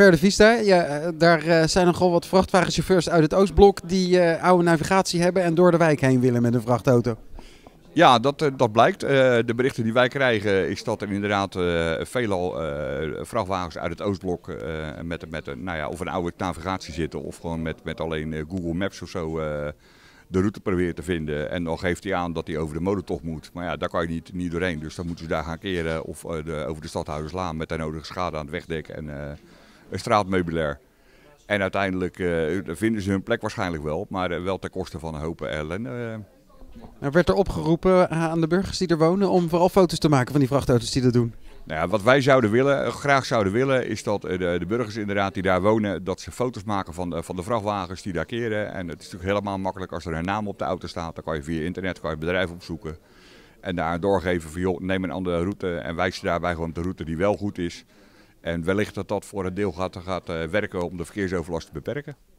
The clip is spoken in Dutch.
Verde Vista, ja, eh, daar eh, zijn nogal wat vrachtwagenchauffeurs uit het Oostblok die eh, oude navigatie hebben en door de wijk heen willen met een vrachtauto. Ja, dat, dat blijkt. de berichten die wij krijgen is dat er inderdaad uh, veelal vrachtwagens uit het Oostblok met, met nou ja, of een oude navigatie zitten of gewoon met, met alleen Google Maps of zo de route proberen te vinden. En dan geeft hij aan dat hij over de molentocht moet. Maar ja, daar kan je niet, niet doorheen. Dus dan moeten ze daar gaan keren of de, over de stadhouderslaan met de nodige schade aan het wegdek en straatmeubilair. En uiteindelijk eh, vinden ze hun plek waarschijnlijk wel, maar eh, wel ten koste van een hoop eh, ellende. Er nou, werd er opgeroepen aan de burgers die er wonen om vooral foto's te maken van die vrachtauto's die dat doen. Nou wat wij zouden willen, graag zouden willen, is dat de, de, burgers inderdaad die daar wonen, dat ze foto's maken van de, van de vrachtwagens die daar keren. En het is natuurlijk helemaal makkelijk als er een naam op de auto staat. Dan kan je via internet kan je bedrijf opzoeken. En daar doorgeven van joh, neem een andere route en wijs je daarbij gewoon de route die wel goed is. En wellicht dat dat voor een deel gaat, gaat eh, werken om de verkeersoverlast te beperken.